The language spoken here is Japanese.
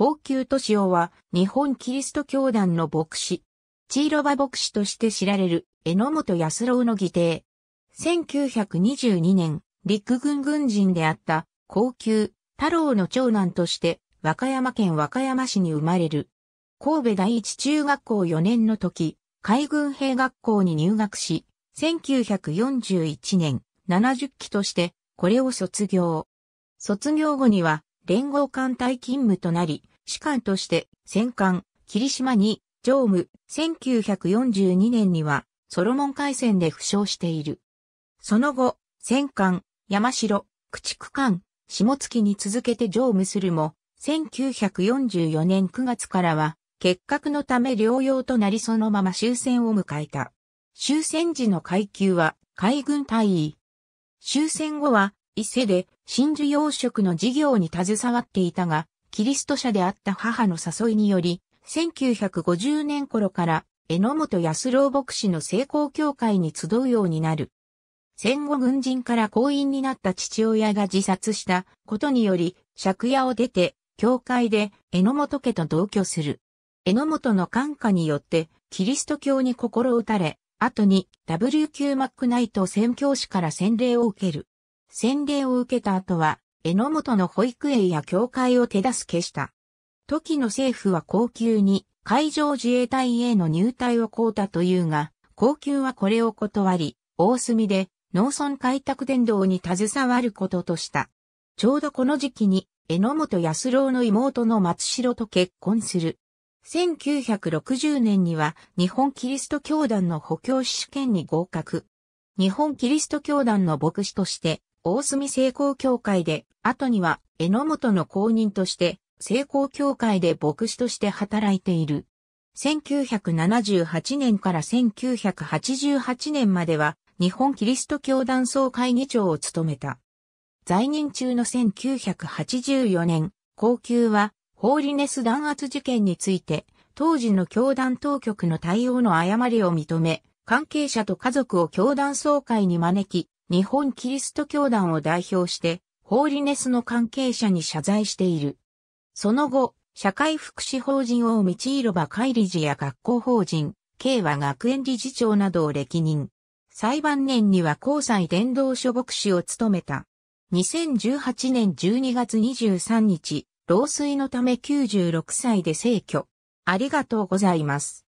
高級敏夫は日本キリスト教団の牧師。チーロバ牧師として知られる榎本康郎の義弟。1922年、陸軍軍人であった高級太郎の長男として和歌山県和歌山市に生まれる。神戸第一中学校4年の時、海軍兵学校に入学し、1941年70期としてこれを卒業。卒業後には連合艦隊勤務となり、士官として戦艦、霧島に乗務、1942年にはソロモン海戦で負傷している。その後、戦艦、山城、駆逐艦、下月に続けて乗務するも、1944年9月からは、結核のため療養となりそのまま終戦を迎えた。終戦時の階級は海軍大尉。終戦後は伊勢で真珠養殖の事業に携わっていたが、キリスト者であった母の誘いにより、1950年頃から榎本安郎牧師の成功教会に集うようになる。戦後軍人から公員になった父親が自殺したことにより、借家を出て、教会で榎本家と同居する。榎本の感化によって、キリスト教に心打たれ、後に W 級マックナイト宣教師から洗礼を受ける。洗礼を受けた後は、榎本の保育園や教会を手助けした。時の政府は高級に海上自衛隊への入隊をこうたというが、高級はこれを断り、大隅で農村開拓伝道に携わることとした。ちょうどこの時期に、榎本安郎の妹の松代と結婚する。1960年には日本キリスト教団の補強試験に合格。日本キリスト教団の牧師として大隅聖光教会で、後には榎本の公認として、聖光教会で牧師として働いている。1978年から1988年までは、日本キリスト教団総会議長を務めた。在任中の1984年、高級は、ホーリネス弾圧事件について、当時の教団当局の対応の誤りを認め、関係者と家族を教団総会に招き、日本キリスト教団を代表して、ホーリネスの関係者に謝罪している。その後、社会福祉法人を道ろ場会理事や学校法人、慶和学園理事長などを歴任。裁判年には高裁伝道所牧師を務めた。2018年12月23日、老衰のため96歳で逝去。ありがとうございます。